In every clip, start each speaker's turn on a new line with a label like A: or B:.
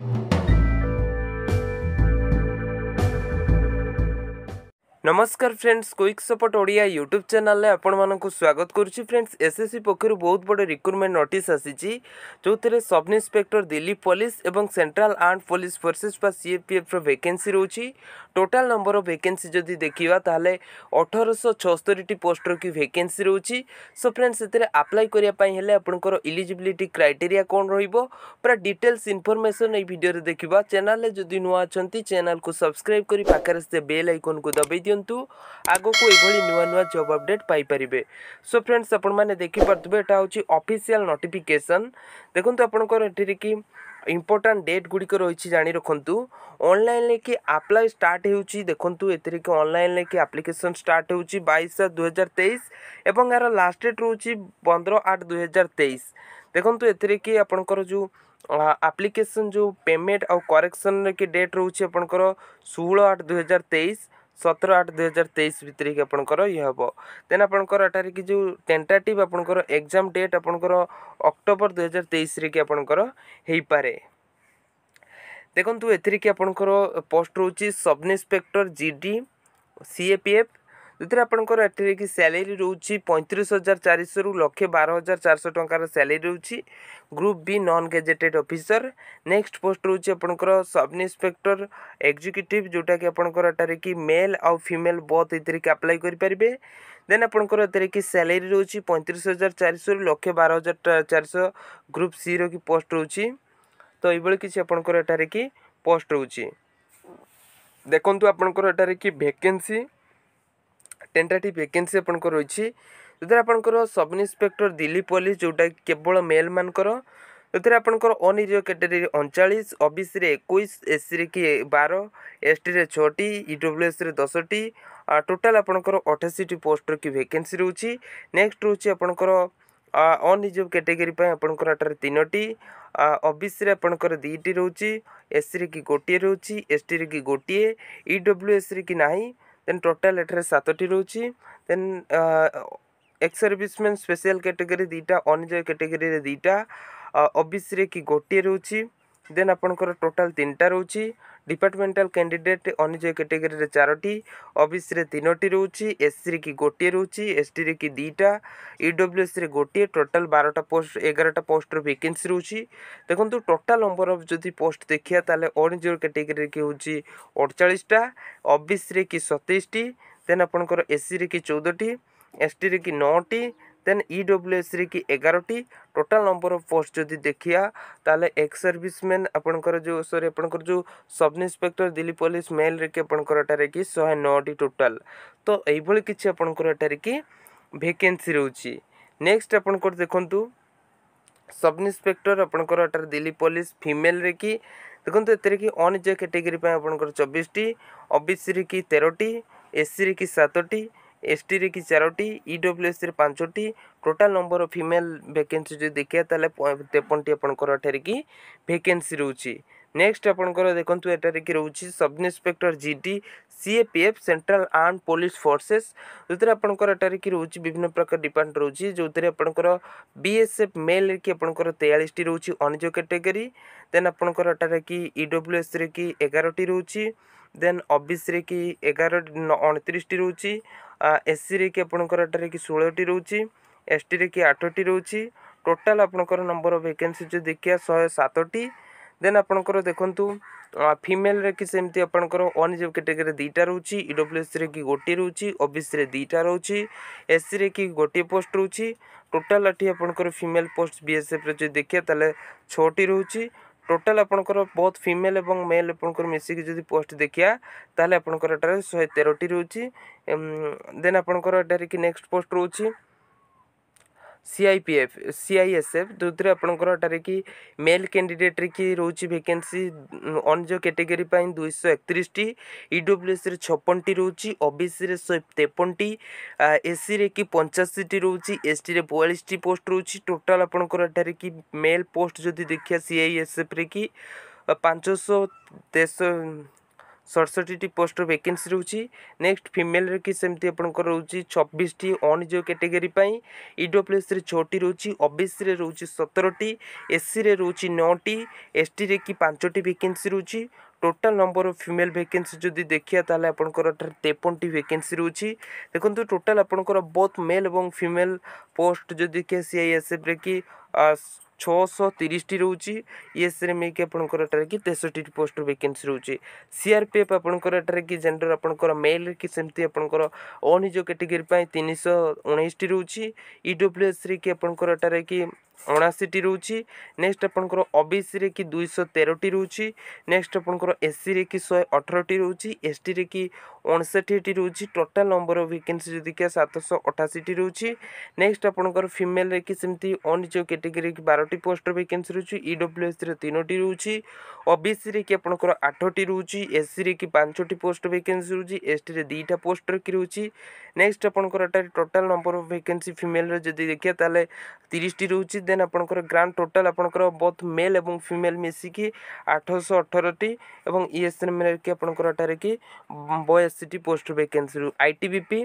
A: ନମସ୍କାର friends quick support Odia YouTube ଚ୍ୟାନେଲ୍ରେ ଆପଣମାନଙ୍କୁ ସ୍ୱାଗତ କରୁଛି ଫ୍ରେଣ୍ଡସ୍ ଏସ୍ ଏସ୍ ସି ପକ୍ଷରୁ ବହୁତ ବଡ଼ ରିକ୍ରୁଟମେଣ୍ଟ ନୋଟିସ୍ ଆସିଛି ଯେଉଁଥିରେ ସବ୍ ଇନ୍ସପେକ୍ଟର ଦିଲ୍ଲୀ ପୋଲିସ୍ ଏବଂ ସେଣ୍ଟ୍ରାଲ୍ ଆର୍ମ ପୋଲିସ୍ ଫୋର୍ସେସ୍ ବା ସିଏପିଏଫ୍ର ଭେକେନ୍ସି ରହୁଛି ଟୋଟାଲ୍ ନମ୍ବର ଅଫ୍ ଭେକେନ୍ସି ଯଦି ଦେଖିବା ତାହେଲେ ଅଠରଶହ ଛସ୍ତରୀଟି ପୋଷ୍ଟର କି ଭେକେନ୍ସି ରହୁଛି ସୋ ଫ୍ରେଣ୍ଡ ସେଥିରେ ଆପ୍ଲାଏ କରିବା ପାଇଁ ହେଲେ ଆପଣଙ୍କର ଇଲିଜିବିଲିଟି କ୍ରାଇଟେରିଆ କ'ଣ ରହିବ ପୁରା ଡିଟେଲ୍ସ ଇନଫର୍ମେସନ୍ ଏଇ ଭିଡ଼ିଓରେ ଦେଖିବା ଚ୍ୟାନେଲ୍ରେ ଯଦି ନୂଆ ଅଛନ୍ତି ଚ୍ୟାନେଲ୍କୁ ସବସ୍କ୍ରାଇବ୍ କରି ପାଖରେ ସେ ବେଲ୍ ଆଇକନ୍କୁ ଦବାଇ ଦିଅନ୍ତୁ ଆଗକୁ ଏଭଳି ନୂଆ ନୂଆ ଜବ୍ ଅପଡ଼େଟ୍ ପାଇପାରିବେ ସୋ ଫ୍ରେଣ୍ଡସ୍ ଆପଣମାନେ ଦେଖିପାରୁଥିବେ ଏଇଟା ହେଉଛି ଅଫିସିଆଲ୍ ନୋଟିଫିକେସନ୍ ଦେଖନ୍ତୁ ଆପଣଙ୍କର ଏଠିରେ କି ইম্পর্টাଣ୍ଟ ଡେଟ୍ ଗୁଡ଼ିକ ରହିଛି ଜାଣି ରଖନ୍ତୁ ଅନଲାଇନ୍ ନେଇକି ଆପ୍ଲାଏ ଷ୍ଟାର୍ଟ ହେଉଛି ଦେଖନ୍ତୁ ଏଥିରେ କି ଅନଲାଇନ୍ ନେଇକି ଆପ୍ଲିକେସନ୍ ଷ୍ଟାର୍ଟ ହେଉଛି ବାଇଶ ସାତ ଦୁଇହଜାର ତେଇଶ ଏବଂ ଏହାର ଲାଷ୍ଟ ଡେଟ୍ ରହୁଛି ପନ୍ଦର ଆଠ ଦୁଇହଜାର ତେଇଶ ଦେଖନ୍ତୁ ଏଥିରେ କି ଆପଣଙ୍କର ଯେଉଁ ଆପ୍ଲିକେସନ୍ ଯେଉଁ ପେମେଣ୍ଟ ଆଉ କରେକ୍ସନ୍ରେ କି ଡେଟ୍ ରହୁଛି ଆପଣଙ୍କର ଷୋହଳ ଆଠ ଦୁଇହଜାର ତେଇଶ ସତର ଆଠ ଦୁଇ ହଜାର ତେଇଶ ଭିତରିକି ଆପଣଙ୍କର ଇଏ ହେବ ଦେନ୍ ଆପଣଙ୍କର ଏଠାରେ ଯେଉଁ ଟେଣ୍ଟାଟିଭ୍ ଆପଣଙ୍କର ଏକ୍ଜାମ୍ ଡେଟ୍ ଆପଣଙ୍କର ଅକ୍ଟୋବର ଦୁଇ ହଜାର ତେଇଶରେ କି ଆପଣଙ୍କର ହେଇପାରେ ଦେଖନ୍ତୁ ଏଥିରେ କି ଆପଣଙ୍କର ପୋଷ୍ଟ ରହୁଛି sub inspector G D CAPF जोधर कि सैलरी रोज पैंतीस हजार चार शु लक्षे बार हजार चार शौ टकर सैलरी रोचे group B non gazetted officer next post रोच सब इन्स्पेक्टर एक्जिक्यूट जोटा कि आपंकर मेल आउ फिमेल बोथ ये आप्लाय करेंगे देन आपंकर सैलरी रोच पैंतीस हजार चार शौ रु लक्षे बार हजार चार शह ग्रुप सी रि पोस्ट रोच तो ये किसी आपंकर पोस्ट रोचे देखु आपंकर भेकेन्सी টেন্ଟାଟିଭ୍ ଭ୍ୟାକେନ୍ସି ଆପଣଙ୍କର ରହିଛି ଯେଉଁଥିରେ ଆପଣଙ୍କର ସବ୍ ଇନ୍ସପେକ୍ଟର ଦିଲ୍ଲୀ ପୋଲିସ ଯେଉଁଟା କେବଳ ମେଲ୍ମାନଙ୍କର ଯେଉଁଥିରେ ଆପଣଙ୍କର ଅନିରୀହ କ୍ୟାଟେଗୋରୀ ଅଣଚାଳିଶ ଓବିସିରେ ଏକୋଇଶ ଏସ୍ସିରେ କି ବାର ଏସ୍ଟିରେ ଛଅଟି ଇଡବ୍ଲ୍ୟୁଏସ୍ରେ ଦଶଟି ଟୋଟାଲ୍ ଆପଣଙ୍କର ଅଠାଅଶୀଟି ପୋଷ୍ଟର କି ଭ୍ୟାକେନ୍ସି ରହୁଛି ନେକ୍ସଟ ରହୁଛି ଆପଣଙ୍କର অনিজব ক্যাটেগরি আপনার এটার তিনোটি ওবিসি আপনার দুইটি রয়েছে এসসি কি গোটিয়ে রয়েছে এসটি কি গোটিয়ে ইডব্লুএসি কি না ଦେନ୍ ଟୋଟାଲ୍ ଏଠାରେ ସାତଟି ରହୁଛି then ex serviceman special category দুইটা অনজয় ক্যাটেগরি দুইটা ওবিসি কি গোটিয়ে রয়েছে দেন আপনার টোটাল তিনটা রয়েছে ডিপার্টমেন্টাল ক্যান্ডিডেট ଅନୁଯାୟୀ କ୍ୟାଟେଗୋରୀରେ ଚାରୋଟି ଓବିସିରେ ତିନୋଟି ରହୁଛି ଏସ୍ସିରେ କି ଗୋଟିଏ ରହୁଛି ଏସ୍ଟିରେ କି ଦୁଇଟା ଇଡବ୍ଲ୍ୟୁଏସ୍ରେ ଗୋଟିଏ ଟୋଟାଲ୍ ବାରଟା ପୋଷ୍ଟ ଏଗାରଟା ପୋଷ୍ଟର ଭେକେନ୍ସି ରହୁଛି ଦେଖନ୍ତୁ ଟୋଟାଲ୍ ନମ୍ବର ଅଫ୍ ଯଦି ପୋଷ୍ଟ ଦେଖିବା ତାହେଲେ ଅଣଜିଓ କ୍ୟାଟେଗୋରୀରେ କି ହେଉଛି ଅଡ଼ଚାଳିଶଟା ଓବିସିରେ କି ସତେଇଶଟି ଦେନ୍ ଆପଣଙ୍କର ଏସ୍ସିରେ କି ଚଉଦଟି ଏସ୍ଟିରେ କି ନଅଟି দেন ইডব্লুএসরে কি এগারোটি টোটাল নম্বর অফ পোস্ট যদি দেখিয়া তাহলে এক্স সর্ভিসম্যান আপনার যে সরি আপনার যে সব ইন্সপেক্টর দিল্লি পুলিশ মেলরে কি আপনার এটার কি শহে নটি টোটাল তো এইভাবে কিছু আপনার এটার কি ভ্যাকেন্সি রয়েছে নেক্সট আপনার দেখুন সব ইন্সপেক্টর আপনার এটার দিল্লি পুলিশ ফিমেলরে কি দেখুন এতে কি অনিজ ক্যাটেগরি আপনার চবিশটি ওবিসি কি তেরোটি এসসি কি সাতটি এসটিরে কি চারোটি ইডব্লুএসিরে ପାଞ୍ଚଟି total number of female vacancy ଯଦି ଦେଖିବା ତାହେଲେ ତେପନଟି ଆପଣଙ୍କର ଏଠାରେ କି ଭେକେନ୍ସି ରହୁଛି ନେକ୍ସଟ ଆପଣଙ୍କର ଦେଖନ୍ତୁ ଏଠାରେ କି ରହୁଛି sub inspector G D C A P F central arm police forces ଯେଉଁଥିରେ ଆପଣଙ୍କର ଏଠାରେ କି ରହୁଛି ବିଭିନ୍ନ ପ୍ରକାର ଡିପାର୍ଟମେଣ୍ଟ ରହୁଛି ଯେଉଁଥିରେ ଆପଣଙ୍କର ବି ଏସ୍ ଏଫ୍ ମେଲ୍ରେ କି ଆପଣଙ୍କର ତେୟାଳିଶଟି ରହୁଛି ଅନିଜ କ୍ୟାଟେଗୋରୀ ଦେନ୍ ଆପଣଙ୍କର ଏଠାରେ କି ଇ ଡବ୍ଲ୍ୟୁ ଏସ୍ରେ କି ଏଗାରଟି ରହୁଛି ଦେନ୍ ଅବିସିରେ କି ଏଗାର ଅଣତିରିଶଟି ରହୁଛି ଏସ୍ସିରେ କି ଆପଣଙ୍କର ଏଠାରେ କି ଷୋହଳଟି ରହୁଛି ଏସ୍ଟିରେ କି ଆଠଟି ରହୁଛି ଟୋଟାଲ୍ ଆପଣଙ୍କର ନମ୍ବର ଅଫ୍ ଭେକେନ୍ସି ଯଦି ଦେଖିବା ଶହେ ସାତଟି ଦେନ୍ ଆପଣଙ୍କର ଦେଖନ୍ତୁ ଫିମେଲ୍ରେ କି ସେମିତି ଆପଣଙ୍କର ୱାନ୍ ଜବ୍ କ୍ୟାଟେଗୋରୀରେ ଦୁଇଟା ରହୁଛି ଇଡବ୍ଲ୍ୟୁଏସ୍ସିରେ କି ଗୋଟିଏ ରହୁଛି ଓବିସିରେ ଦୁଇଟା ରହୁଛି ଏସ୍ସିରେ କି ଗୋଟିଏ ପୋଷ୍ଟ ରହୁଛି ଟୋଟାଲ୍ ଏଠି ଆପଣଙ୍କର ଫିମେଲ୍ ପୋଷ୍ଟ ବିଏସ୍ଏଫ୍ରେ ଯଦି ଦେଖିବା ତାହେଲେ ଛଅଟି ରହୁଛି ଟୋଟାଲ ଆପଣଙ୍କର ବହୁତ ଫିମେଲ୍ ଏବଂ ମେଲ୍ ଆପଣଙ୍କର ମିଶିକି ଯଦି ପୋଷ୍ଟ ଦେଖିବା ତାହେଲେ ଆପଣଙ୍କର ଏଠାରେ ଶହେ ତେରଟି ରହୁଛି ଦେନ୍ ଆପଣଙ୍କର ଏଠାରେ କି ନେକ୍ସଟ ପୋଷ୍ଟ ରହୁଛି C I P F C I S F ଯେଉଁଥିରେ ଆପଣଙ୍କର ଏଠାରେ କି ମେଲ୍ କ୍ୟାଣ୍ଡିଡ଼େଟ୍ରେ କି ରହୁଛି ଭେକେନ୍ସି ଅନ୍ୟ କ୍ୟାଟେଗୋରୀ ପାଇଁ ଦୁଇଶହ ଏକତିରିଶଟି ଇ ଡବ୍ଲ୍ୟୁ ଏସ୍ରେ ଛପନଟି ରହୁଛି ଓ ବି ସିରେ ଶହେ ତେପନଟି ଏସ୍ସିରେ କି ପଞ୍ଚାଅଶୀଟି ରହୁଛି ଏସ୍ଟିରେ ବୟାଳିଶଟି ପୋଷ୍ଟ ରହୁଛି ଟୋଟାଲ୍ ଆପଣଙ୍କର ଏଠାରେ କି ମେଲ୍ ପୋଷ୍ଟ ଯଦି ଦେଖିବା ସି ଆଇ ଏସ୍ ଏଫ୍ରେ କି ପାଞ୍ଚଶହ ତେସ ସଡ଼ଷଠିଟି ପୋଷ୍ଟର ଭେକେନ୍ସି ରହୁଛି ନେକ୍ସଟ ଫିମେଲରେ କି ସେମିତି ଆପଣଙ୍କର ରହୁଛି ଛବିଶଟି ଅନିଯୋଗ କ୍ୟାଟେଗୋରୀ ପାଇଁ ଇଡବ୍ଲ୍ୟୁଏସ୍ରେ ଛଅଟି ରହୁଛି ଓବିସିରେ ରହୁଛି ସତରଟି ଏସ୍ସିରେ ରହୁଛି ନଅଟି ଏସ୍ଟିରେ କି ପାଞ୍ଚଟି ଭେକେନ୍ସି ରହୁଛି total number of female vacancy ଯଦି ଦେଖିବା ତାହେଲେ ଆପଣଙ୍କର ଏଠାରେ ତେପନଟି ଭେକେନ୍ସି ରହୁଛି ଦେଖନ୍ତୁ ଟୋଟାଲ ଆପଣଙ୍କର ବୋଥ୍ ମେଲ୍ ଏବଂ ଫିମେଲ୍ ପୋଷ୍ଟ ଯଦି ଦେଖିବା ସିଆଇଏସ୍ଏଫ୍ରେ କି ଛଅଶହ ତିରିଶଟି ରହୁଛି ଏସ୍ରେ ମିଳିକି ଆପଣଙ୍କର ଏଠାରେ କି ତେଷଠି ପୋଷ୍ଟର ଭ୍ୟାକେନ୍ସି ରହୁଛି ସିଆର୍ପିଏଫ୍ ଆପଣଙ୍କର ଏଠାରେ କି ଜେଣ୍ଡର ଆପଣଙ୍କର ମେଲ୍ କି ସେମିତି ଆପଣଙ୍କର ଅନିଯୋଗ କ୍ୟାଟେଗୋରୀ ପାଇଁ ତିନିଶହ ଉଣେଇଶଟି ରହୁଛି ଇଡବ୍ଲ୍ୟୁଏସ୍ରେ କି ଆପଣଙ୍କର ଏଠାରେ କି ଅଣାଅଶୀଟି ରହୁଛି ନେକ୍ସଟ ଆପଣଙ୍କର ଓବିସିରେ କି ଦୁଇଶହ ତେରଟି ରହୁଛି ନେକ୍ସଟ ଆପଣଙ୍କର ଏସ୍ସିରେ କି ଶହେ ଅଠରଟି ରହୁଛି ଏସ୍ଟିରେ କି ଅଣଷଠିଟି ରହୁଛି ଟୋଟାଲ୍ ନମ୍ବର ଅଫ୍ ଭ୍ୟାକେନ୍ସି ଯଦି କି ସାତଶହ ଅଠାଅଶୀଟି ରହୁଛି ନେକ୍ସଟ ଆପଣଙ୍କର ଫିମେଲ୍ରେ କି ସେମିତି ଅନ୍ୟ କ୍ୟାଟେଗୋରୀ କି ବାରଟି ପୋଷ୍ଟର ଭ୍ୟାକେନ୍ସି ରହୁଛି ଇଡବ୍ଲ୍ୟୁଏସ୍ରେ ତିନୋଟି ରହୁଛି ଓବିସିରେ କି ଆପଣଙ୍କର ଆଠଟି ରହୁଛି ଏସ୍ସିରେ କି ପାଞ୍ଚଟି ପୋଷ୍ଟ ଭ୍ୟାକେନ୍ସି ରହୁଛି ଏସ୍ଟିରେ ଦୁଇଟା ପୋଷ୍ଟର କି ରହୁଛି ନେକ୍ସଟ ଆପଣଙ୍କର ଏଠାରେ ଟୋଟାଲ୍ ନମ୍ବର ଅଫ୍ ଭ୍ୟାକେନ୍ସି ଫିମେଲ୍ରେ ଯଦି ଦେଖିବା ତାହେଲେ ତିରିଶଟି ରହୁଛି ଦେନ୍ ଆପଣଙ୍କର ଗ୍ରାଣ୍ଡ ଟୋଟାଲ୍ ଆପଣଙ୍କର ବୋଥ୍ ମେଲ୍ ଏବଂ ଫିମେଲ୍ ମିଶିକି ଆଠଶହ ଅଠରଟି ଏବଂ ଇଏସ୍ଏମ୍ଏଲ୍କି ଆପଣଙ୍କର ଏଠାରେ କି ବୟାଅଶୀଟି post vacancy I T B P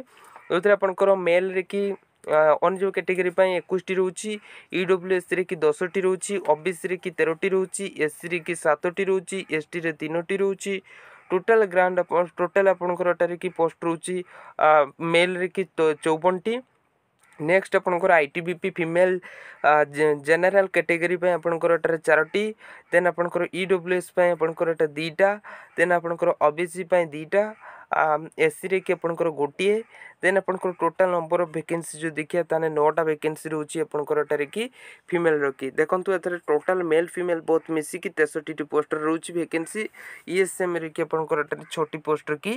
A: ଯେଉଁଥିରେ ଆପଣଙ୍କର ମେଲ୍ରେ କି ଅନ୍ୟ କ୍ୟାଟେଗୋରୀ ପାଇଁ ଏକୋଇଶଟି ରହୁଛି ଇଡବ୍ଲ୍ୟୁଏସ୍ସିରେ କି ଦଶଟି ରହୁଛି ଓବିସିରେ କି ତେରଟି ରହୁଛି ଏସ୍ସିରେ କି ସାତଟି ରହୁଛି ଏସ୍ଟିରେ ତିନୋଟି ରହୁଛି ଟୋଟାଲ୍ ଗ୍ରାଣ୍ଡ ଟୋଟାଲ୍ ଆପଣଙ୍କର ଏଠାରେ କି ପୋଷ୍ଟ ରହୁଛି ମେଲ୍ରେ କି ଚଉବନଟି ନେକ୍ସଟ୍ ଆପଣଙ୍କର I T B P female general category ପାଇଁ ଆପଣଙ୍କର ଏଠାରେ ଚାରୋଟି ଦେନ୍ ଆପଣଙ୍କର ଇ ଡବ୍ଲ୍ୟୁ ଏସ୍ ପାଇଁ ଆପଣଙ୍କର ଏଇଟା ଦୁଇଟା ଦେନ୍ ଆପଣଙ୍କର ଓ ବି ସି ପାଇଁ ଦୁଇଟା ଏସିରେକି ଆପଣଙ୍କର ଗୋଟିଏ ଦେନ୍ ଆପଣଙ୍କର ଟୋଟାଲ୍ ନମ୍ବର ଅଫ୍ ଭେକେନ୍ସି ଯଦି ଦେଖିବା ତାହେଲେ ନଅଟା ଭେକେନ୍ସି ରହୁଛି ଆପଣଙ୍କର ଏଠାରେ କି ଫିମେଲ୍ ରକି ଦେଖନ୍ତୁ ଏଥିରେ ଟୋଟାଲ୍ ମେଲ୍ ଫିମେଲ୍ ବହୁତ ମିଶିକି ତେଷଠିଟି ପୋଷ୍ଟର ରହୁଛି ଭେକେନ୍ସି ଇଏସ୍ଏମ୍ରେ କି ଆପଣଙ୍କର ଏଠାରେ ଛଅଟି ପୋଷ୍ଟର କି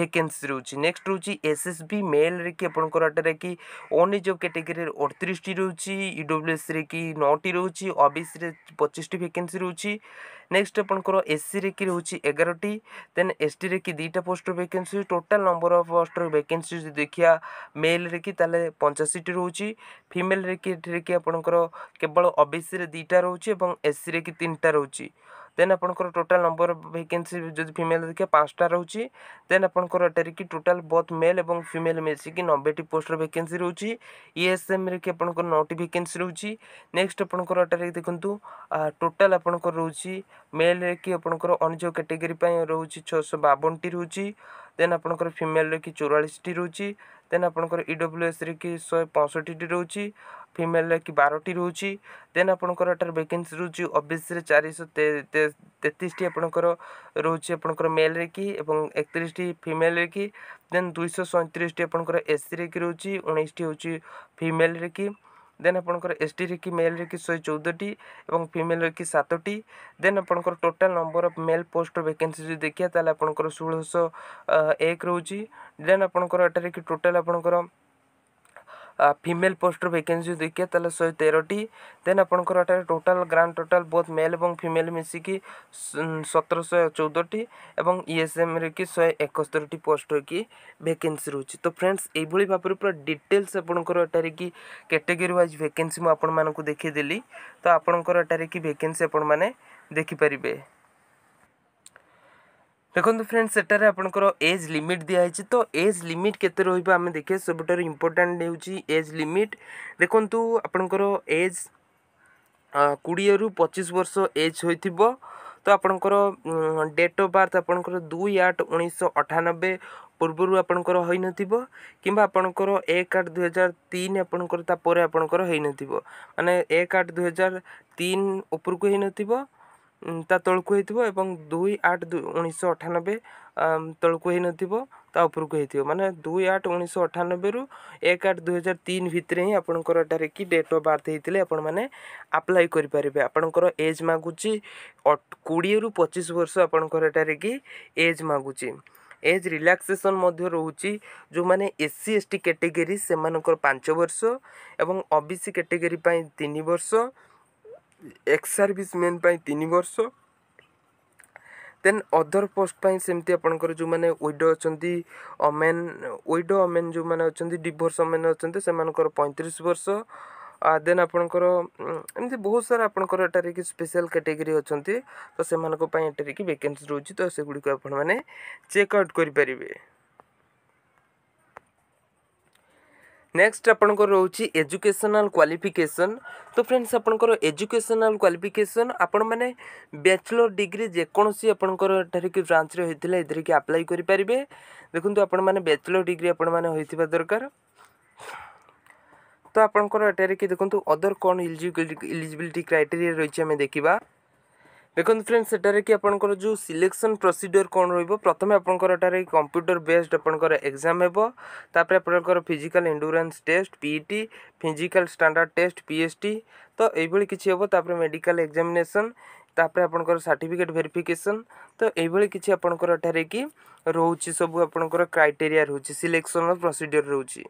A: ଭେକେନ୍ସି ରହୁଛି ନେକ୍ସଟ ରହୁଛି ଏସ୍ଏସ୍ବି ମେଲ୍ରେ କି ଆପଣଙ୍କର ଏଠାରେ କି ଅନ୍ୟ କ୍ୟାଟେଗୋରୀରେ ଅଠତିରିଶଟି ରହୁଛି ଇଡବ୍ଲ୍ୟୁଏସ୍ରେ କି ନଅଟି ରହୁଛି ଅବିସିରେ ପଚିଶଟି ଭେକେନ୍ସି ରହୁଛି ନେକ୍ସଟ ଆପଣଙ୍କର ଏସ୍ସିରେ କି ରହୁଛି ଏଗାରଟି ଦେନ୍ ଏସ୍ଟିରେ କି ଦୁଇଟା ପୋଷ୍ଟର ଭେକେନ୍ସି ଟୋଟାଲ୍ ନମ୍ବର ଅଫ୍ ପୋଷ୍ଟର ଭେକେନ୍ସି ଯଦି ଦେଖିବା ମେଲ୍ରେ କି ତାହେଲେ ପଞ୍ଚାଅଶୀଟି ରହୁଛି ଫିମେଲ୍ରେ କି ଏଠିରେ କି ଆପଣଙ୍କର କେବଳ ଓ ବି ସିରେ ଦୁଇଟା ରହୁଛି ଏବଂ ଏସ୍ସିରେ କି ତିନିଟା ରହୁଛି ଦେନ୍ ଆପଣଙ୍କର ଟୋଟାଲ୍ ନମ୍ବର ଅଫ୍ ଭେକେନ୍ସି ଯଦି ଫିମେଲ୍ ଦେଖିବା ପାଞ୍ଚଟା ରହୁଛି ଦେନ୍ ଆପଣଙ୍କର ଏଠାରେ କି ଟୋଟାଲ୍ ବୋଥ୍ ମେଲ୍ ଏବଂ ଫିମେଲ୍ ମିଶିକି ନବେଟି ପୋଷ୍ଟର ଭେକେନ୍ସି ରହୁଛି ଇଏସ୍ଏମ୍ରେ କି ଆପଣଙ୍କର ନଅଟି ଭେକେନ୍ସି ରହୁଛି ନେକ୍ସଟ୍ ଆପଣଙ୍କର ଏଠାରେ ଦେଖନ୍ତୁ ଟୋଟାଲ୍ ଆପଣଙ୍କର ରହୁଛି ମେଲ୍ରେ କି ଆପଣଙ୍କର ଅନୁଯାୟୀ କ୍ୟାଟେଗୋରୀ ପାଇଁ ରହୁଛି ଛଅଶହ ବାବନଟି ରହୁଛି ଦେନ୍ ଆପଣଙ୍କର ଫିମେଲ୍ରେ କି ଚଉରାଳିଶଟି ରହୁଛି ଦେନ୍ ଆପଣଙ୍କର ଇ ଡବ୍ଲ୍ୟୁ ଏସ୍ରେ କି ଶହେ ପଞ୍ଚଷଠିଟି ରହୁଛି ଫିମେଲ୍ରେ କି ବାରଟି ରହୁଛି ଦେନ୍ ଆପଣଙ୍କର ଏଠାରେ ଭେକେନ୍ସି ରହୁଛି ଓବିସିରେ ଚାରିଶହ ତେତିଶଟି ଆପଣଙ୍କର ରହୁଛି ଆପଣଙ୍କର ମେଲ୍ରେ କି ଏବଂ ଏକତିରିଶଟି ଫିମେଲ୍ରେ କି ଦେନ୍ ଦୁଇଶହ ସଇଁତିରିଶଟି ଆପଣଙ୍କର ଏସ୍ସିରେ କି ରହୁଛି ଉଣେଇଶଟି ହେଉଛି ଫିମେଲ୍ରେ କି देन आपर एस टी कि मेल रे कि शहे चौदह फिमेल रे कि सतट देन आप total number of male post vacancy देखिए आपंकर षोलश एक रोचे देन आपंकर कि टोटाल आपंकर ଫିମେଲ୍ ପୋଷ୍ଟର ଭେକେନ୍ସି ଦୁଇ କେ ତାହେଲେ ଶହେ ତେରଟି ଦେନ୍ ଆପଣଙ୍କର ଏଠାରେ total grand total both male ଏବଂ ଫିମେଲ୍ ମିଶିକି ସତରଶହ ଚଉଦଟି ଏବଂ ଇଏସ୍ଏମ୍ ରହିକି ଶହେ ଏକସ୍ତରିଟି ପୋଷ୍ଟ ରହିକି ଭେକେନ୍ସି ରହୁଛି ତ ଫ୍ରେଣ୍ଡସ୍ ଏଇଭଳି ଭାବରେ ପୁରା ଡିଟେଲ୍ସ ଆପଣଙ୍କର ଏଠାରେ କି କ୍ୟାଟେଗୋରୀ ୱାଇଜ୍ ଭେକେନ୍ସି ମୁଁ ଆପଣମାନଙ୍କୁ ଦେଖେଇଦେଲି ତ ଆପଣଙ୍କର ଏଠାରେ କି ଭେକେନ୍ସି ଆପଣମାନେ ଦେଖିପାରିବେ ଦେଖନ୍ତୁ ଫ୍ରେଣ୍ଡ ସେଠାରେ ଆପଣଙ୍କର ଏଜ୍ ଲିମିଟ୍ ଦିଆହେଇଛି ତ ଏଜ୍ ଲିମିଟ୍ କେତେ ରହିବ ଆମେ ଦେଖିବା ସବୁଠାରୁ ଇମ୍ପୋର୍ଟାଣ୍ଟ ହେଉଛି ଏଜ୍ ଲିମିଟ୍ ଦେଖନ୍ତୁ ଆପଣଙ୍କର ଏଜ୍ କୋଡ଼ିଏରୁ ପଚିଶ ବର୍ଷ ଏଜ୍ ହୋଇଥିବ ତ ଆପଣଙ୍କର ଡେଟ୍ ଅଫ୍ ବାର୍ଥ ଆପଣଙ୍କର ଦୁଇ ଆଠ ଉଣେଇଶହ ଅଠାନବେ ପୂର୍ବରୁ ଆପଣଙ୍କର ହୋଇନଥିବ କିମ୍ବା ଆପଣଙ୍କର ଏକ ଆଠ ଦୁଇହଜାର ତିନି ଆପଣଙ୍କର ତାପରେ ଆପଣଙ୍କର ହୋଇନଥିବ ମାନେ ଏକ ଆଠ ଦୁଇହଜାର ତିନି ଉପରକୁ ହୋଇନଥିବ ତା ତଳକୁ ହେଇଥିବ ଏବଂ ଦୁଇ ଆଠ ଉଣେଇଶହ ଅଠାନବେ ତଳକୁ ହେଇନଥିବ ତା ଉପରକୁ ହେଇଥିବ ମାନେ ଦୁଇ ଆଠ ଉଣେଇଶହ ଅଠାନବେରୁ ଏକ ଆଠ ଦୁଇହଜାର ତିନି ଭିତରେ ହିଁ ଆପଣଙ୍କର ଏଠାରେ କି ଡେଟ୍ ଅଫ୍ ବାର୍ଥ ହେଇଥିଲେ ଆପଣମାନେ ଆପ୍ଲାଏ କରିପାରିବେ ଆପଣଙ୍କର ଏଜ୍ ମାଗୁଛି କୋଡ଼ିଏରୁ ପଚିଶ ବର୍ଷ ଆପଣଙ୍କର ଏଠାରେ କି ଏଜ୍ ମାଗୁଛି ଏଜ୍ ରିଲାକ୍ସେସନ୍ ମଧ୍ୟ ରହୁଛି ଯେଉଁମାନେ S C S T category ସେମାନଙ୍କର ପାଞ୍ଚ ବର୍ଷ ଏବଂ ଓ ବି ସି କ୍ୟାଟେଗୋରୀ ପାଇଁ ତିନି ବର୍ଷ ଏକ୍ସ ସର୍ଭିସ୍ ମେନ୍ ପାଇଁ ତିନି ବର୍ଷ ଦେନ୍ ଅଦର ପୋଷ୍ଟ ପାଇଁ ସେମିତି ଆପଣଙ୍କର ଯେଉଁମାନେ ୱିଡ଼ୋ ଅଛନ୍ତି ଅମେନ୍ ୱିଡ଼ୋ ଅମେନ୍ ଯେଉଁମାନେ ଅଛନ୍ତି ଡିଭୋର୍ସ ଅମେନ୍ ଅଛନ୍ତି ସେମାନଙ୍କର ପଇଁତିରିଶ ବର୍ଷ ଦେନ୍ ଆପଣଙ୍କର ଏମିତି ବହୁତ ସାରା ଆପଣଙ୍କର ଏଠାରେ କି ସ୍ପେଶାଲ କାଟେଗୋରୀ ଅଛନ୍ତି ତ ସେମାନଙ୍କ ପାଇଁ ଏଠାରେ କି ଭେକେନ୍ସି ରହୁଛି ତ ସେଗୁଡ଼ିକୁ ଆପଣମାନେ ଚେକ୍ ଆଉଟ୍ କରିପାରିବେ नेक्स्ट आपण रोचे एजुकेशनाल क्वाफिकेसन तो फ्रेंड्स आपंकर एजुकेशनाल क्वाफिकेसन आपण मैंने बैचलर डिग्री जेकोसी आपंकर ब्रांच रे होता है इधर कि आप्लाय करें देखो आपण मैंने बैचलर डिग्री आपण दरकार तो आपंकर देखो अदर कौन इलिजिबिलिटी क्राइटे रही आम देखा দেখুন ফ্রেন্ডস সেটারে কি আপনার যে সিলেকশন প্রোসিডিওর কোণ রহব প্রথমে আপনার এটার কম্পুটর বেসড আপনার এক্সাম হব তাপরে আপনার physical endurance test PET physical standard test PST তো এইভাবে কিছু হব তাপরে মেডিকাল এক্সামিনেসন ତାପରେ ଆପଣଙ୍କର ସାର୍ଟିଫିକେଟ୍ ଭେରିଫିକେସନ୍ ତ ଏଇଭଳି କିଛି ଆପଣଙ୍କର ଏଠାରେ କି ରହୁଛି ସବୁ ଆପଣଙ୍କର କ୍ରାଇଟେରିଆ ରହୁଛି ସିଲେକ୍ସନ୍ର ପ୍ରୋସିଡ଼ିଓର ରହୁଛି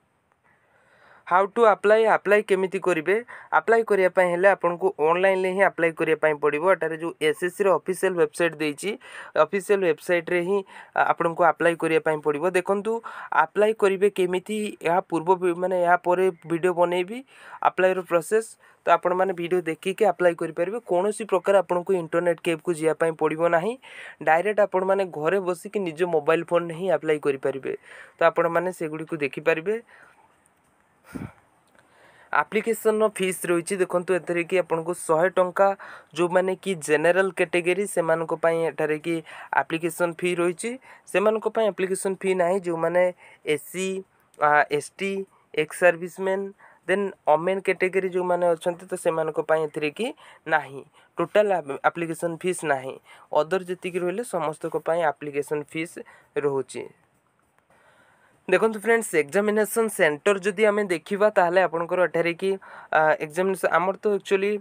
A: ହାଉ ଟୁ ଆପ୍ଲାଏ ଆପ୍ଲାଏ କେମିତି କରିବେ ଆପ୍ଲାଏ କରିବା ପାଇଁ ହେଲେ ଆପଣଙ୍କୁ ଅନଲାଇନ୍ରେ ହିଁ ଆପ୍ଲାଏ କରିବା ପାଇଁ ପଡ଼ିବ ଏଠାରେ ଯେଉଁ ଏସ୍ଏସ୍ସିର ଅଫିସିଆଲ୍ ୱେବସାଇଟ୍ ଦେଇଛି ଅଫିସିଆଲ୍ ୱେବସାଇଟ୍ରେ ହିଁ ଆପଣଙ୍କୁ ଆପ୍ଲାଏ କରିବା ପାଇଁ ପଡ଼ିବ ଦେଖନ୍ତୁ ଆପ୍ଲାଏ କରିବେ କେମିତି ଏହା ପୂର୍ବ ମାନେ ଏହା ପରେ ଭିଡ଼ିଓ ବନେଇବି ଆପ୍ଲାଏର ପ୍ରୋସେସ୍ ତ ଆପଣମାନେ ଭିଡ଼ିଓ ଦେଖିକି ଆପ୍ଲାଏ କରିପାରିବେ କୌଣସି ପ୍ରକାର ଆପଣଙ୍କୁ ଇଣ୍ଟରନେଟ୍ କେବ୍କୁ ଯିବା ପାଇଁ ପଡ଼ିବ ନାହିଁ ଡାଇରେକ୍ଟ ଆପଣମାନେ ଘରେ ବସିକି ନିଜ ମୋବାଇଲ୍ ଫୋନ୍ରେ ହିଁ ଆପ୍ଲାଏ କରିପାରିବେ ତ ଆପଣମାନେ ସେଗୁଡ଼ିକୁ ଦେଖିପାରିବେ ଆପ୍ଲିକେସନ୍ର ଫିସ୍ ରହିଛି ଦେଖନ୍ତୁ ଏଥିରେ କି ଆପଣଙ୍କୁ ଶହେ ଟଙ୍କା ଯେଉଁମାନେ କି ଜେନେରାଲ୍ କାଟେଗୋରୀ ସେମାନଙ୍କ ପାଇଁ ଏଠାରେ କି ଆପ୍ଲିକେସନ୍ ଫି ରହିଛି ସେମାନଙ୍କ ପାଇଁ ଆପ୍ଲିକେସନ୍ ଫି ନାହିଁ ଯେଉଁମାନେ S C S T ex serviceman then women category ଯେଉଁମାନେ ଅଛନ୍ତି ତ ସେମାନଙ୍କ ପାଇଁ ଏଥିରେ କି ନାହିଁ ଟୋଟାଲ୍ ଆପ୍ଲିକେସନ୍ ଫିସ୍ ନାହିଁ ଅଦର୍ ଯେତିକି ରହିଲେ ସମସ୍ତଙ୍କ ପାଇଁ ଆପ୍ଲିକେସନ୍ ଫିସ୍ ରହୁଛି দেখুন ফ্রেন্ডস এক্সামিনেসন সেন্টর যদি আমি দেখিবা তাহলে আপনার এঠারে কি এক্সামিনেসন আমার তো একচুয়ালি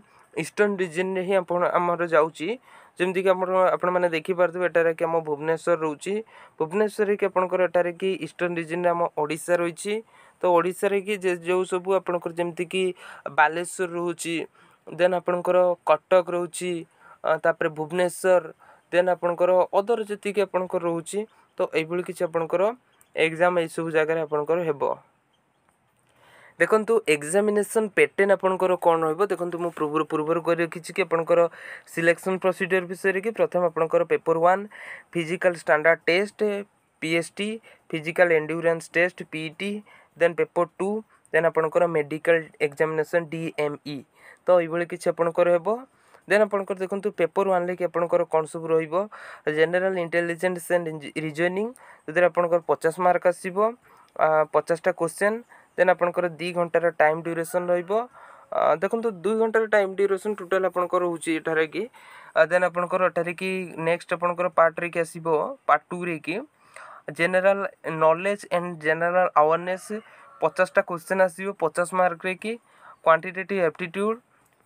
A: ইষ্টর্ন রিজনরে হি আপন আমার যাচ্ছি যেমিতি কি আপনার আপনার মানে দেখিপারে এটারে কি আমার ভুবনেশ্বর রয়েছে ভুবনেশ্বরে কি আপনার এটারে কি ইষ্টর্ন রিজনরে আমার ওড়শা রয়েছে তো ওড়শার কি যে যে সব আপনার যেমিতি কি বালেশ্বর রয়েছে দেন আপনার কটক রয়েছে তাপরে ভুবনেশ্বর দেন আপনার অদর যেতিকি আপনার রয়েছে তো এইভাবে কিছু আপনার ଏକ୍ଜାମ୍ ଏଇସବୁ ଜାଗାରେ ଆପଣଙ୍କର ହେବ ଦେଖନ୍ତୁ ଏକ୍ଜାମିନେସନ୍ ପ୍ୟାଟର୍ନ ଆପଣଙ୍କର କ'ଣ ରହିବ ଦେଖନ୍ତୁ ମୁଁ ପୂର୍ବରୁ ପୂର୍ବରୁ କରି ରଖିଛି କି ଆପଣଙ୍କର ସିଲେକ୍ସନ୍ ପ୍ରୋସିଡ଼ିଓର ବିଷୟରେ କି ପ୍ରଥମେ ଆପଣଙ୍କର paper one physical standard test P S T physical endurance test P T then paper two then ଆପଣଙ୍କର medical examination D M E ତ ଏଇଭଳି କିଛି ଆପଣଙ୍କର ହେବ ଦେନ୍ ଆପଣଙ୍କର ଦେଖନ୍ତୁ ପେପର୍ ୱାନ୍ ଲାଗି ଆପଣଙ୍କର କ'ଣ ସବୁ ରହିବ ଜେନେରାଲ୍ ଇଣ୍ଟେଲିଜେନ୍ସ ଆଣ୍ଡ ରିଜନିଂ ଯେଉଁଥିରେ ଆପଣଙ୍କର ପଚାଶ ମାର୍କ ଆସିବ ପଚାଶଟା କୋଶ୍ଚିନ୍ ଦେନ୍ ଆପଣଙ୍କର ଦୁଇ ଘଣ୍ଟାର ଟାଇମ୍ ଡ୍ୟୁରେସନ୍ ରହିବ ଦେଖନ୍ତୁ ଦୁଇ ଘଣ୍ଟାର ଟାଇମ୍ ଡ୍ୟୁରେସନ୍ ଟୋଟାଲ୍ ଆପଣଙ୍କର ହେଉଛି ଏଠାରେ କି ଦେନ୍ ଆପଣଙ୍କର ଏଠାରେ କି ନେକ୍ସଟ ଆପଣଙ୍କର ପାର୍ଟରେ କି ଆସିବ ପାର୍ଟ ଟୁରେ କି general knowledge and general awareness ପଚାଶଟା କୋଶ୍ଚିନ୍ ଆସିବ ପଚାଶ ମାର୍କରେ କି କ୍ୱାଣ୍ଟିଟେଟିଭ୍ ଆପ୍ଟିଟ୍ୟୁଡ଼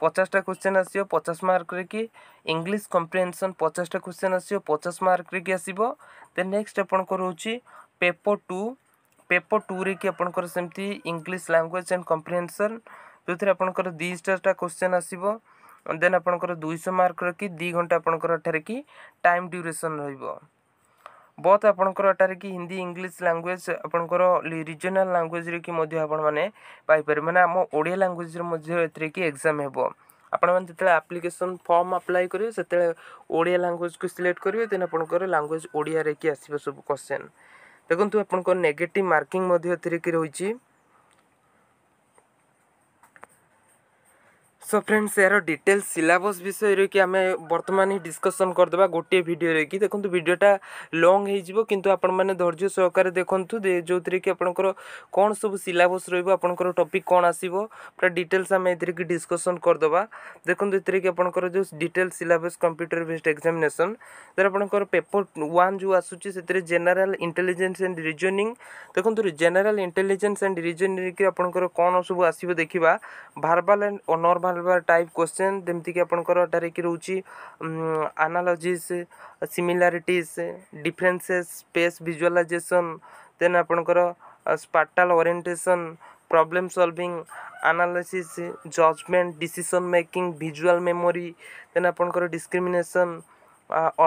A: ପଚାଶଟା କୋଶ୍ଚିନ୍ ଆସିବ ପଚାଶ ମାର୍କରେ କି ଇଂଲିଶ କମ୍ପ୍ରିହେନ୍ସନ୍ ପଚାଶଟା କୋଶ୍ଚିନ୍ ଆସିବ ପଚାଶ ମାର୍କରେ କି ଆସିବ ଦେନ୍ ନେକ୍ସଟ ଆପଣଙ୍କର ରହୁଛି ପେପର୍ ଟୁ ପେପର୍ ଟୁରେ କି ଆପଣଙ୍କର ସେମିତି ଇଂଲିଶ ଲାଙ୍ଗୁଏଜ୍ ଆଣ୍ଡ କମ୍ପ୍ରିହେନ୍ସନ୍ ଯେଉଁଥିରେ ଆପଣଙ୍କର ଦୁଇଶହଟା କୋଶ୍ଚିନ୍ ଆସିବ ଦେନ୍ ଆପଣଙ୍କର ଦୁଇଶହ ମାର୍କର କି ଦୁଇ ଘଣ୍ଟା ଆପଣଙ୍କର ଏଠାରେ କି ଟାଇମ୍ ଡ୍ୟୁରେସନ୍ ରହିବ ବହୁତ ଆପଣଙ୍କର ଏଠାରେ କି ହିନ୍ଦୀ ଇଂଲିଶ ଲାଙ୍ଗୁଏଜ୍ ଆପଣଙ୍କର ରିଜନାଲ୍ ଲାଙ୍ଗୁଏଜ୍ରେ କି ମଧ୍ୟ ଆପଣମାନେ ପାଇପାରିବେ ମାନେ ଆମ ଓଡ଼ିଆ ଲାଙ୍ଗୁଏଜ୍ରେ ମଧ୍ୟ ଏଥିରେ କି ଏକ୍ଜାମ୍ ହେବ ଆପଣମାନେ ଯେତେବେଳେ ଆପ୍ଲିକେସନ୍ ଫର୍ମ ଆପ୍ଲାଏ କରିବେ ସେତେବେଳେ ଓଡ଼ିଆ ଲାଙ୍ଗୁଏଜ୍କୁ ସିଲେକ୍ଟ କରିବେ ଦେନ୍ ଆପଣଙ୍କର ଲାଙ୍ଗୁଏଜ୍ ଓଡ଼ିଆରେ କି ଆସିବ ସବୁ କ୍ୱେଶ୍ଚନ୍ ଦେଖନ୍ତୁ ଆପଣଙ୍କର ନେଗେଟିଭ୍ ମାର୍କିଂ ମଧ୍ୟ ଏଥିରେ କି ରହିଛି সো ফ্রেন্ডস এর ডিটেলস সিলাবস বিষয়ে কি আমি বর্তমান হি ডিসকসন করদেবা গোটিয়ে ভিডিও রেখি দেখুন ভিডিওটা লং হয়েযিব কিন্তু আপনার ধৈর্য সহকারে দেখুন যেতে কি আপনার কোণ সব সিলাবস রহব আপনার টপিক কোণ আসব পুরা ডিটেলস আমি এতে কি ডিসকসন করদেবা দেখুন এতে কি আপনার যে details syllabus computer based examination তার আপনার পেপর ওয়ান যে আসুচি সেতরে জেনারেল ইন্টেলিজেন্স এন্ড রিজনিং দেখুন জেনারেল ইন্টেলিজেন্স এন্ড রিজনিং আপনার কোণ সব আসব দেখা verbal and nonverbal paper type question ଯେମିତିକି ଆପଣଙ୍କର ଏଟାରେକି ରହୁଛି analogies similarities differences space visualisation then ଆପଣଙ୍କର spatial orientation problem solving analysis judgement decision making visual memory then ଆପଣଙ୍କର discrimination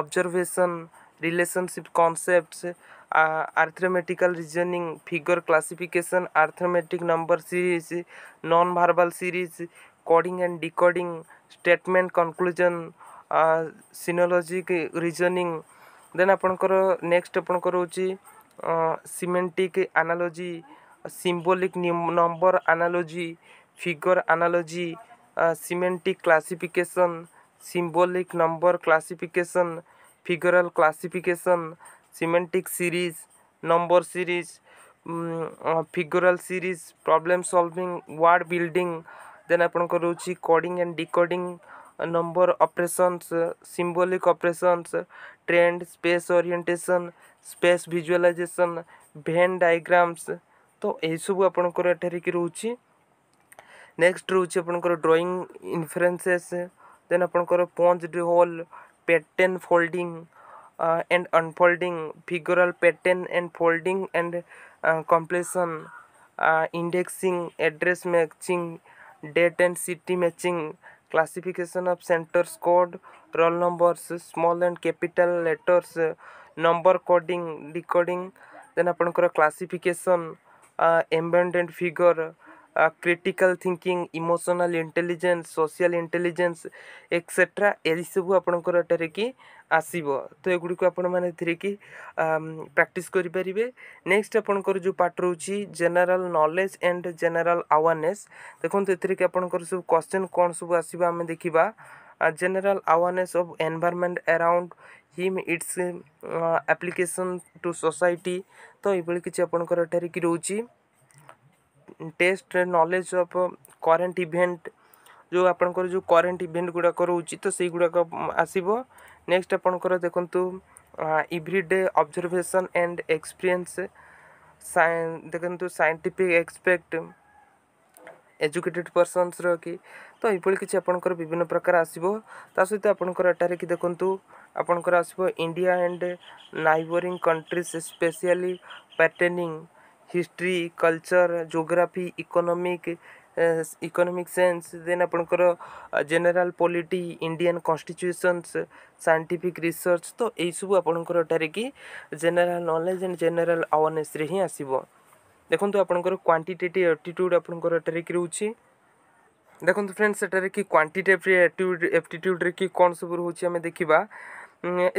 A: observation relationship concepts arithmetical reasoning figure classification arithmetic number series non verbal series coding and decoding statement conclusion synologic reasoning then ଆପଣଙ୍କର next ଆପଣଙ୍କର ହେଉଛି semantic analogy symbolic number analogy figure analogy semantic classification symbolic number classification, figural classification, semantic series, number series, um, uh, figural series, problem solving, word building, then ଆପଣଙ୍କର ରହୁଛି coding and decoding number operations symbolic operations trend space orientation space visualisation Venn diagrams ତ ଏହିସବୁ ଆପଣଙ୍କର ଏଠାରେ କି ରହୁଛି next ରହୁଛି ଆପଣଙ୍କର ଡ୍ରଇଂ ଇନଫରେନ୍ସେସ୍ ଦେନ୍ ଆପଣଙ୍କର punch hole pattern folding and unfolding figural pattern and folding and completion indexing address matching date and city matching classification of centres code roll numbers small and capital letters number coding decoding then आपणकर classification embedded and figure critical thinking emotional intelligence social intelligence etcetera ଏହିସବୁ ଆପଣଙ୍କର ଏଠାରେ କି ଆସିବ ତ ଏଗୁଡ଼ିକୁ ଆପଣମାନେ ଏଥିରେ କି ପ୍ରାକ୍ଟିସ୍ କରିପାରିବେ ନେକ୍ସଟ ଆପଣଙ୍କର ଯେଉଁ ପାର୍ଟ ରହୁଛି general knowledge and general awareness ଦେଖନ୍ତୁ ଏଥିରେ କି ଆପଣଙ୍କର ସବୁ କ୍ୱେଶ୍ଚନ୍ କ'ଣ ସବୁ ଆସିବ ଆମେ ଦେଖିବା general awareness of environment around him its application to society तो ये किसी आपंकर रोचे test knowledge of current event ଯେଉଁ ଆପଣଙ୍କର ଯେଉଁ କରେଣ୍ଟ ଇଭେଣ୍ଟ ଗୁଡ଼ାକ ରହୁଛି ତ ସେଇଗୁଡ଼ାକ ଆସିବ ନେକ୍ସଟ ଆପଣଙ୍କର ଦେଖନ୍ତୁ every day observation and experience ଦେଖନ୍ତୁ ସାଇଣ୍ଟିଫିକ୍ ଏକ୍ସପେକ୍ଟ ଏଜୁକେଟେଡ଼ ପର୍ସନ୍ସର କି ତ ଏଇଭଳି କିଛି ଆପଣଙ୍କର ବିଭିନ୍ନ ପ୍ରକାର ଆସିବ ତା ସହିତ ଆପଣଙ୍କର ଏଠାରେ କି ଦେଖନ୍ତୁ ଆପଣଙ୍କର ଆସିବ India and neighbouring countries specially pertaining history culture geography economic economic science then ଆପଣଙ୍କର general polity Indian constitutions scientific research ତ ଏଇସବୁ ଆପଣଙ୍କର ଏଠାରେ କି ଜେନେରାଲ୍ ନଲେଜ୍ ଆଣ୍ଡ ଜେନେରାଲ୍ ଆୱାରନେସ୍ରେ ହିଁ ଆସିବ ଦେଖନ୍ତୁ ଆପଣଙ୍କର କ୍ୱାଣ୍ଟିଟେଟିଭ୍ ଆପ୍ଟିଟ୍ୟୁଡ଼୍ ଆପଣଙ୍କର ଏଠାରେ କି ରହୁଛି ଦେଖନ୍ତୁ ଫ୍ରେଣ୍ଡସ୍ ଏଠାରେ କି କ୍ୱାଣ୍ଟିଟେଟିଭ୍ ଆପ୍ଟିଟ୍ୟୁଡ଼୍ରେ କି କ'ଣ ସବୁ ରହୁଛି ଆମେ ଦେଖିବା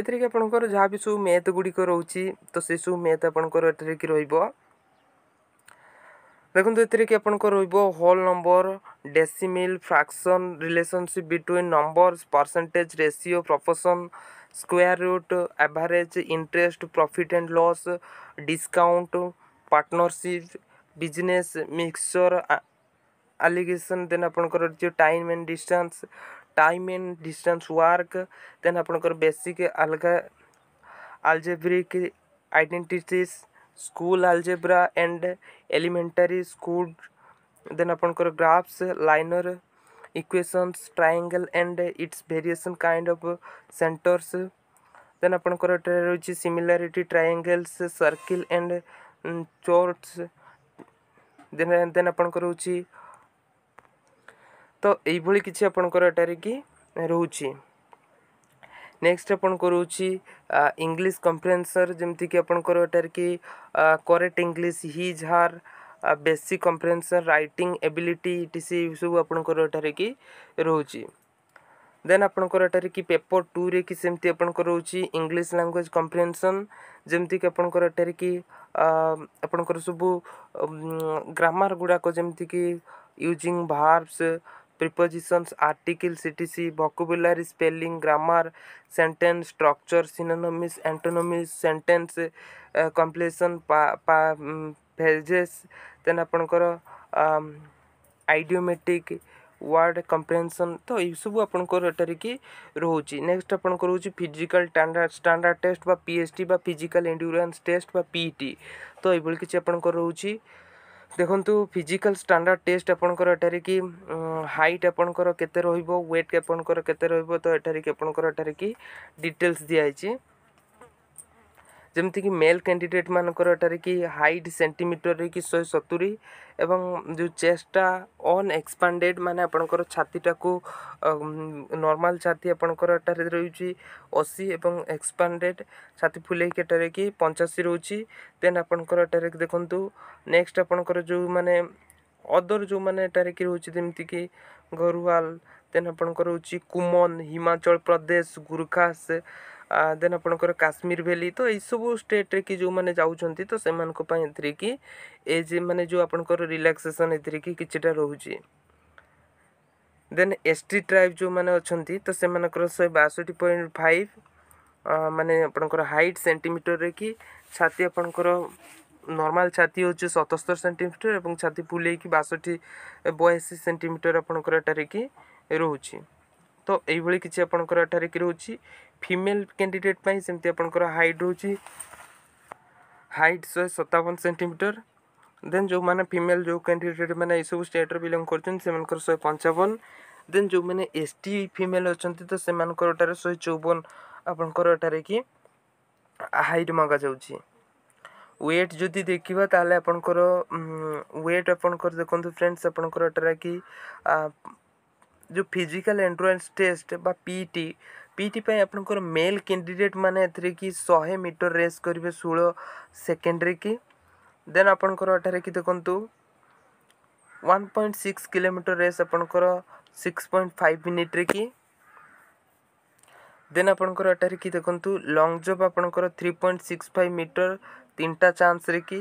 A: ଏଥିରେ କି ଆପଣଙ୍କର ଯାହା ବି ସବୁ ମ୍ୟାଥ୍ ଗୁଡ଼ିକ ରହୁଛି ତ ସେସବୁ ମ୍ୟାଥ୍ ଆପଣଙ୍କର ଏଠାରେ କି ରହିବ ଦେଖନ୍ତୁ ଏଥିରେ କି ଆପଣଙ୍କର ରହିବ whole number decimal fraction relationship between number percentage ratio proportion square root average interest profit and loss discount partnership business mixture alligation then ଆପଣଙ୍କର ଯେଉଁ time and distance time and distance work then ଆପଣଙ୍କର basic ଆଲଗା algebraic identities school algebra and elementary school then आप graphs linear equations triangle and its variation kind of centres then आप रही similarity triangles circle and chords then आप तो यही किसी आपंकर रोचे नेक्स्ट आपची इंग्लीश कंप्रेन्सर जमीक आपंकर correct English his her basic comprehension writing ability सी सब आपंकर कि रोच देन एटार कि पेपर टू रे कि सेमती इंग्लीश लांगुएज कंप्रेनसन जमीक आपंकर कि आपण ग्रामार गुड़ाक जमीक यूजिंग भार्वस प्रिपोजिशंस आर्टिकल सीटीसी vocabulary spelling grammar sentence structure synonyms antonyms sentence completion phrases then आपणकर आइडियोमेटिक वर्ड कंप्रेनसन तो ये सब आपटर की रोचे नेक्स्ट आप physical standard standard test P H T physical endurance test P E T तो ये किसी आपंकर रोचे ଦେଖନ୍ତୁ ଫିଜିକାଲ୍ ଷ୍ଟାଣ୍ଡାର୍ଡ଼ ଟେଷ୍ଟ ଆପଣଙ୍କର ଏଠାରେ କି ହାଇଟ୍ ଆପଣଙ୍କର କେତେ ରହିବ ୱେଟ୍ ଆପଣଙ୍କର କେତେ ରହିବ ତ ଏଠାରେ କି ଆପଣଙ୍କର ଏଠାରେ କି ଡିଟେଲ୍ସ ଦିଆହେଇଛି ଯେମିତିକି ମେଲ୍ କ୍ୟାଣ୍ଡିଡ଼େଟ୍ମାନଙ୍କର ଏଠାରେ କି ହାଇଟ୍ ସେଣ୍ଟିମିଟରରେ କି ଶହେ ସତୁରି ଏବଂ ଯେଉଁ ଚେଷ୍ଟଟା ଅନ୍ ଏକ୍ସପାଣ୍ଡେଡ଼୍ ମାନେ ଆପଣଙ୍କର ଛାତିଟାକୁ ନର୍ମାଲ୍ ଛାତି ଆପଣଙ୍କର ଏଠାରେ ରହୁଛି ଅଶୀ ଏବଂ ଏକ୍ସପାଣ୍ଡେଡ଼୍ ଛାତି ଫୁଲେଇକି ଏଠାରେ କି ପଞ୍ଚାଅଶୀ ରହୁଛି ଦେନ୍ ଆପଣଙ୍କର ଏଠାରେ ଦେଖନ୍ତୁ ନେକ୍ସଟ୍ ଆପଣଙ୍କର ଯେଉଁମାନେ ଅଦର୍ ଯେଉଁମାନେ ଏଠାରେ କି ରହୁଛି ଯେମିତିକି ଗରୁହାଲ ଦେନ୍ ଆପଣଙ୍କର ରହୁଛି କୁମନ ହିମାଚଳ ପ୍ରଦେଶ ଗୁରୁଖାସ ଦେନ୍ ଆପଣଙ୍କର କାଶ୍ମୀର ଭ୍ୟାଲି ତ ଏଇସବୁ ଷ୍ଟେଟ୍ରେ କି ଯେଉଁମାନେ ଯାଉଛନ୍ତି ତ ସେମାନଙ୍କ ପାଇଁ ଏଥିରେ କି ଏଜ୍ ମାନେ ଯେଉଁ ଆପଣଙ୍କର ରିଲାକ୍ସେସନ୍ ଏଥିରେ କି କିଛିଟା ରହୁଛି ଦେନ୍ ଏସ୍ ଟି ଟ୍ରାଇବ୍ ଯେଉଁମାନେ ଅଛନ୍ତି ତ ସେମାନଙ୍କର ଶହେ ବାଷଠି ପଏଣ୍ଟ ଫାଇଭ୍ ମାନେ ଆପଣଙ୍କର ହାଇଟ୍ ସେଣ୍ଟିମିଟରରେ କି ଛାତି ଆପଣଙ୍କର ନର୍ମାଲ୍ ଛାତି ହେଉଛି ସତସ୍ତରୀ ସେଣ୍ଟିମିଟର ଏବଂ ଛାତି ଫୁଲେଇକି ବାଷଠି ବୟାଅଶୀ ସେଣ୍ଟିମିଟର ଆପଣଙ୍କର ଏଠାରେ କି ରହୁଛି ତ ଏଇଭଳି କିଛି ଆପଣଙ୍କର ଏଠାରେ କି ରହୁଛି ଫିମେଲ୍ କ୍ୟାଣ୍ଡିଡ଼େଟ୍ ପାଇଁ ସେମିତି ଆପଣଙ୍କର ହାଇଟ୍ ରହୁଛି ହାଇଟ୍ ଶହେ ସତାବନ ସେଣ୍ଟିମିଟର ଦେନ୍ ଯେଉଁମାନେ ଫିମେଲ୍ ଯେଉଁ କ୍ୟାଣ୍ଡିଡ଼େଟ୍ ମାନେ ଏସବୁ ଷ୍ଟେଟ୍ରୁ ବିଲଙ୍ଗ କରୁଛନ୍ତି ସେମାନଙ୍କର ଶହେ ପଞ୍ଚାବନ ଦେନ୍ ଯେଉଁମାନେ ଏସ୍ ଟି ଫିମେଲ୍ ଅଛନ୍ତି ତ ସେମାନଙ୍କରଟାରେ ଶହେ ଚଉବନ ଆପଣଙ୍କରଟାରେ କି ହାଇଟ୍ ମଗାଯାଉଛି ୱେଟ୍ ଯଦି ଦେଖିବା ତାହେଲେ ଆପଣଙ୍କର ୱେଟ୍ ଆପଣଙ୍କର ଦେଖନ୍ତୁ ଫ୍ରେଣ୍ଡସ୍ ଆପଣଙ୍କର ଏଟାରେ କି ଯେଉଁ ଫିଜିକାଲ୍ ଏଣ୍ଡୁରାନ୍ସ ଟେଷ୍ଟ ବା ପିଇଟି ଏଇଥିପାଇଁ ଆପଣଙ୍କର ମେଲ୍ କ୍ୟାଣ୍ଡିଡ଼େଟ୍ମାନେ ଏଥିରେ କି ଶହେ ମିଟର ରେସ୍ କରିବେ ଷୋହଳ ସେକେଣ୍ଡରେ କି ଦେନ୍ ଆପଣଙ୍କର ଏଠାରେ କି ଦେଖନ୍ତୁ one point six kilometre race ଆପଣଙ୍କର ସିକ୍ସ ପଏଣ୍ଟ ଫାଇଭ୍ ମିନିଟ୍ରେ କି ଦେନ୍ ଆପଣଙ୍କର ଏଠାରେ କି ଦେଖନ୍ତୁ ଲଙ୍ଗ୍ ଜମ୍ପ ଆପଣଙ୍କର three point six five metre ତିନିଟା ଚାନ୍ସରେ କି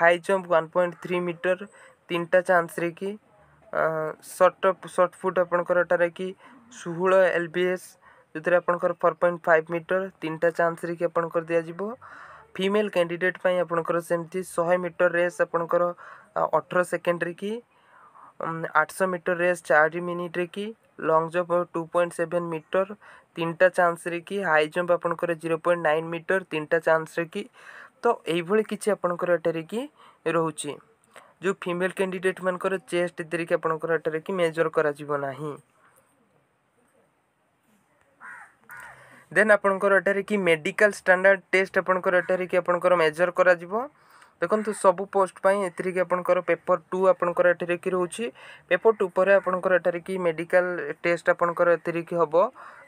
A: high jump one point three metre ତିନିଟା ଚାନ୍ସରେ କି ସର୍ଟ ସର୍ଟ ଫୁଟ୍ ଆପଣଙ୍କର ଏଠାରେ କି ଷୋହଳ ଏଲ୍ ବି ଏସ୍ ଯେଉଁଥିରେ ଆପଣଙ୍କର ଫୋର୍ ପଏଣ୍ଟ ଫାଇଭ୍ ମିଟର ତିନିଟା ଚାନ୍ସ ରିକି ଆପଣଙ୍କର ଦିଆଯିବ ଫିମେଲ୍ କ୍ୟାଣ୍ଡିଡ଼େଟ୍ ପାଇଁ ଆପଣଙ୍କର ସେମିତି ଶହେ ମିଟର ରେସ୍ ଆପଣଙ୍କର ଅଠର ସେକେଣ୍ଡରେ କି ଆଠଶହ ମିଟର ରେସ୍ ଚାରି ମିନିଟ୍ରେ କି long jump two point seven metre ତିନିଟା ଚାନ୍ସରେ କି ହାଇ ଜମ୍ପ ଆପଣଙ୍କର ଜିରୋ ପଏଣ୍ଟ ନାଇନ୍ ମିଟର ତିନିଟା ଚାନ୍ସରେ କି ତ ଏଇଭଳି କିଛି ଆପଣଙ୍କର ଏଠାରେ କି ରହୁଛି ଯେଉଁ ଫିମେଲ୍ କ୍ୟାଣ୍ଡିଡ଼େଟ୍ ମାନଙ୍କର ଚେଷ୍ଟ ଏଥିରେ କି ଆପଣଙ୍କର ଏଠାରେ କି ମେଜର୍ କରାଯିବ ନାହିଁ ଦେନ୍ ଆପଣଙ୍କର ଏଠାରେ କି ମେଡ଼ିକାଲ ଷ୍ଟାଣ୍ଡାର୍ଡ଼ ଟେଷ୍ଟ ଆପଣଙ୍କର ଏଠାରେ କି ଆପଣଙ୍କର ମେଜର କରାଯିବ ଦେଖନ୍ତୁ ସବୁ ପୋଷ୍ଟ ପାଇଁ ଏଥିରେ କି ଆପଣଙ୍କର ପେପର ଟୁ ଆପଣଙ୍କର ଏଠାରେ କି ରହୁଛି ପେପର ଟୁ ପରେ ଆପଣଙ୍କର ଏଠାରେ କି ମେଡ଼ିକାଲ ଟେଷ୍ଟ ଆପଣଙ୍କର ଏଥିରେ କି ହେବ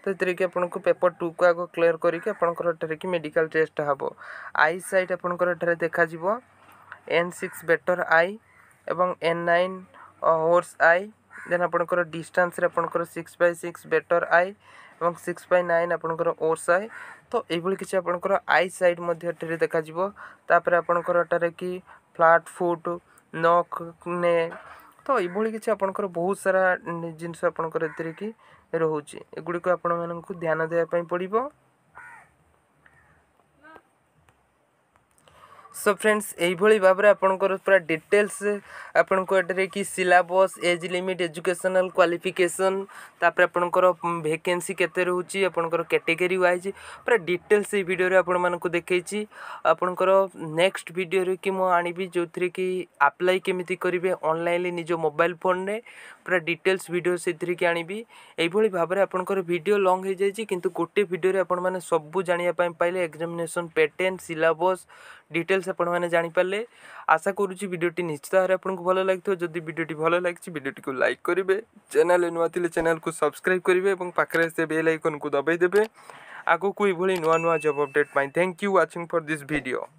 A: ତ ଏଥିରେ କି ଆପଣଙ୍କୁ ପେପର ଟୁକୁ ଆଗ କ୍ଲିୟର କରିକି ଆପଣଙ୍କର ଏଠାରେ କି ମେଡ଼ିକାଲ ଟେଷ୍ଟ ହେବ ଆଇ ସାଇଟ୍ ଆପଣଙ୍କର ଏଠାରେ ଦେଖାଯିବ ଏନ୍ ସିକ୍ସ ବେଟର ଆଇ ଏବଂ N nine worse eye then ଆପଣଙ୍କର ଡିଷ୍ଟାନ୍ସରେ ଆପଣଙ୍କର six by six better eye ଏବଂ ସିକ୍ସ ବାଇ ନାଇନ୍ ଆପଣଙ୍କର ଓର୍ସ ଆଏ ତ ଏଇଭଳି କିଛି ଆପଣଙ୍କର ଆଇ ସାଇଡ଼୍ ମଧ୍ୟ ଏଠାରେ ଦେଖାଯିବ ତାପରେ ଆପଣଙ୍କର ଏଠାରେ କି ଫ୍ଲାଟ୍ ଫୁଟ୍ ନକ୍ ନେ ତ ଏଇଭଳି କିଛି ଆପଣଙ୍କର ବହୁତ ସାରା ଜିନିଷ ଆପଣଙ୍କର ଏଥିରେ କି ରହୁଛି ଏଗୁଡ଼ିକ ଆପଣମାନଙ୍କୁ ଧ୍ୟାନ ଦେବା ପାଇଁ ପଡ଼ିବ সো ফ্রেন্ডস এইভাবে ভাবে আপনার পুরা ডিটেলস আপনার এটার কি syllabus age limit educational qualification তাপরে আপনার ভ্যাকেন্সি কেতে রয়েছে আপনার ক্যাটেগোরি ওয়াইজ পুরা ডিটেলস এই ভিডিওরে আপনার দেখেছি আপনার নেক্সট ভিডিওরে কি মু আনবি যে কি আপ্লাই কেমিতি করবে অনলাইনলি নিজ মোবাইল ফোনে পুরা ডিটেলস ভিডিও সেইথিরে কি আনবি এইভাবে ভাবে আপনার ভিডিও লং হয়ে যাই কিন্তু গোটে ভিডিওরে আপনার সবু জাঁয়া পাইলে এক্সামিনেসন প্যাটর্ন সিলাবস ডিটেলস আপনার জাঁপারে আশা করছি ভিডিওটি নিশ্চিত ভাবে আপনার ভালো লাগবে যদি ভিডিওটি ভালো লাগছে ভিডিওটি লাইক করবে চ্যানেল নূয়া লে চ্যানেল সবসক্রাইব করবে এবং পাখে আসে বেল আইকন কু দবাই দেবে আগুক এইভাবে নূন্য নূন্য job update thank you watching for this video